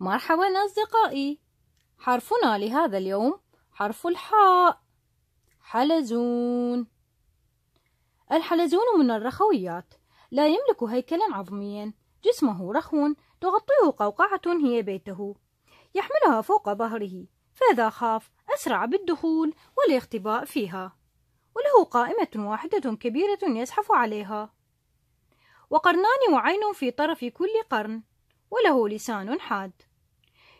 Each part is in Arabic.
مرحبا أصدقائي حرفنا لهذا اليوم حرف الحاء حلزون الحلزون من الرخويات لا يملك هيكلا عظميا جسمه رخو تغطيه قوقعة هي بيته يحملها فوق ظهره فإذا خاف أسرع بالدخول والاختباء فيها وله قائمة واحدة كبيرة يزحف عليها وقرنان وعين في طرف كل قرن وله لسان حاد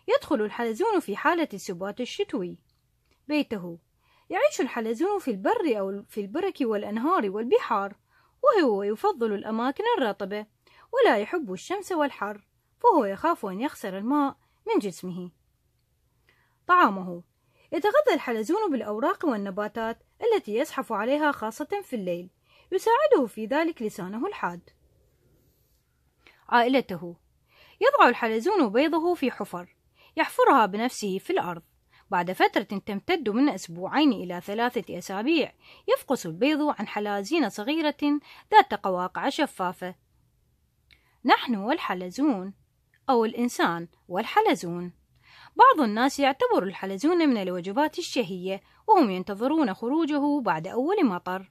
يدخل الحلزون في حالة السبات الشتوي بيته يعيش الحلزون في البر أو في البرك والأنهار والبحار وهو يفضل الأماكن الرطبة ولا يحب الشمس والحر فهو يخاف أن يخسر الماء من جسمه طعامه يتغذى الحلزون بالأوراق والنباتات التي يزحف عليها خاصة في الليل يساعده في ذلك لسانه الحاد عائلته يضع الحلزون بيضه في حفر يحفرها بنفسه في الأرض بعد فترة تمتد من أسبوعين إلى ثلاثة أسابيع يفقس البيض عن حلازين صغيرة ذات قواقع شفافة نحن والحلزون أو الإنسان والحلزون بعض الناس يعتبر الحلزون من الوجبات الشهية وهم ينتظرون خروجه بعد أول مطر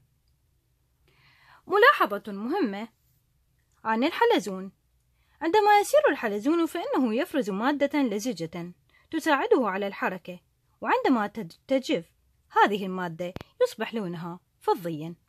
ملاحظة مهمة عن الحلزون عندما يسير الحلزون فإنه يفرز مادة لزجة تساعده على الحركة وعندما تجف هذه المادة يصبح لونها فضيا